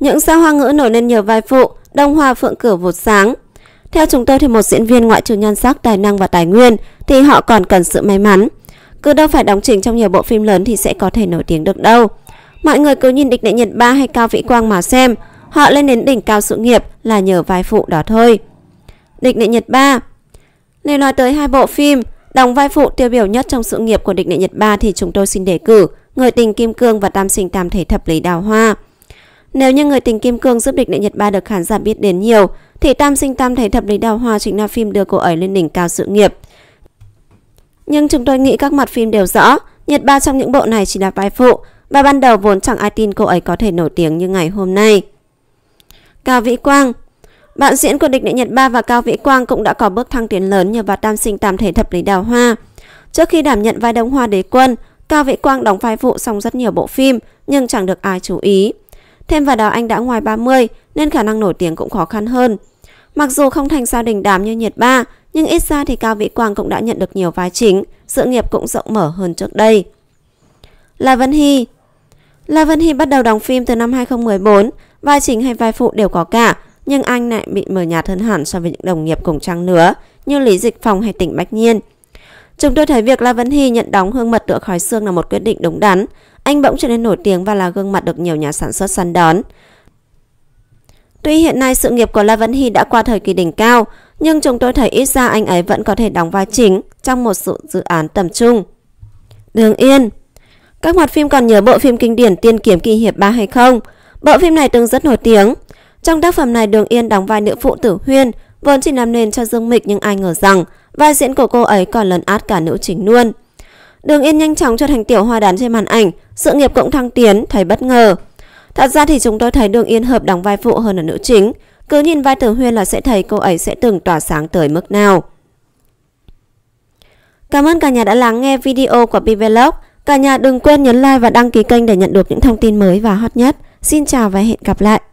Những sao hoa ngữ nổi lên nhờ vai phụ, đông hoa phượng cửa vụt sáng. Theo chúng tôi thì một diễn viên ngoại trừ nhân sắc, tài năng và tài nguyên thì họ còn cần sự may mắn. Cứ đâu phải đóng trình trong nhiều bộ phim lớn thì sẽ có thể nổi tiếng được đâu. Mọi người cứ nhìn địch đệ Nhật Ba hay Cao Vĩ Quang mà xem, họ lên đến đỉnh cao sự nghiệp là nhờ vai phụ đó thôi. Địch đệ Nhật Ba Nếu nói tới hai bộ phim, đóng vai phụ tiêu biểu nhất trong sự nghiệp của địch đệ Nhật Ba thì chúng tôi xin đề cử Người tình Kim Cương và Tam sinh Tam thể thập lý đào hoa. Nếu như người tình Kim Cương giúp địch đệ nhật ba được khán giả biết đến nhiều, thì Tam Sinh Tam Thầy Thập Lý Đào Hoa chính là phim đưa cô ấy lên đỉnh cao sự nghiệp. Nhưng chúng tôi nghĩ các mặt phim đều rõ, Nhật Ba trong những bộ này chỉ là vai phụ, và ban đầu vốn chẳng ai tin cô ấy có thể nổi tiếng như ngày hôm nay. Cao Vĩ Quang Bạn diễn của địch đệ Nhật Ba và Cao Vĩ Quang cũng đã có bước thăng tiến lớn nhờ vào Tam Sinh Tam thể Thập Lý Đào Hoa. Trước khi đảm nhận vai Đông Hoa Đế Quân, Cao Vĩ Quang đóng vai phụ xong rất nhiều bộ phim, nhưng chẳng được ai chú ý. Thêm vào đó anh đã ngoài 30 nên khả năng nổi tiếng cũng khó khăn hơn. Mặc dù không thành sao đình đám như nhiệt ba, nhưng ít ra thì Cao Vĩ Quang cũng đã nhận được nhiều vai chính, sự nghiệp cũng rộng mở hơn trước đây. La Vân Hy La Vân Hy bắt đầu đóng phim từ năm 2014, vai chính hay vai phụ đều có cả, nhưng anh lại bị mờ nhạt hơn hẳn so với những đồng nghiệp cùng trang nữa như Lý Dịch Phòng hay Tỉnh Bách Nhiên. Chúng tôi thấy việc La Vân Hy nhận đóng hương mật tựa khói xương là một quyết định đúng đắn anh bỗng trở nên nổi tiếng và là gương mặt được nhiều nhà sản xuất săn đón. Tuy hiện nay sự nghiệp của La Vân Hy đã qua thời kỳ đỉnh cao, nhưng chúng tôi thấy ít ra anh ấy vẫn có thể đóng vai chính trong một sự dự án tầm trung. Đường Yên Các hoạt phim còn nhớ bộ phim kinh điển Tiên Kiếm Kỳ Hiệp 3 hay không? Bộ phim này từng rất nổi tiếng. Trong tác phẩm này Đường Yên đóng vai nữ phụ tử huyên, vốn chỉ làm nền cho Dương Mịch nhưng ai ngờ rằng vai diễn của cô ấy còn lấn át cả nữ chính luôn. Đường Yên nhanh chóng trở thành tiểu hoa đán trên màn ảnh, sự nghiệp cũng thăng tiến, thấy bất ngờ. Thật ra thì chúng tôi thấy Đường Yên hợp đóng vai phụ hơn là nữ chính, cứ nhìn vai Tử Huyên là sẽ thấy cô ấy sẽ từng tỏa sáng tới mức nào. Cảm ơn cả nhà đã lắng nghe video của Bivelog. Cả nhà đừng quên nhấn like và đăng ký kênh để nhận được những thông tin mới và hot nhất. Xin chào và hẹn gặp lại.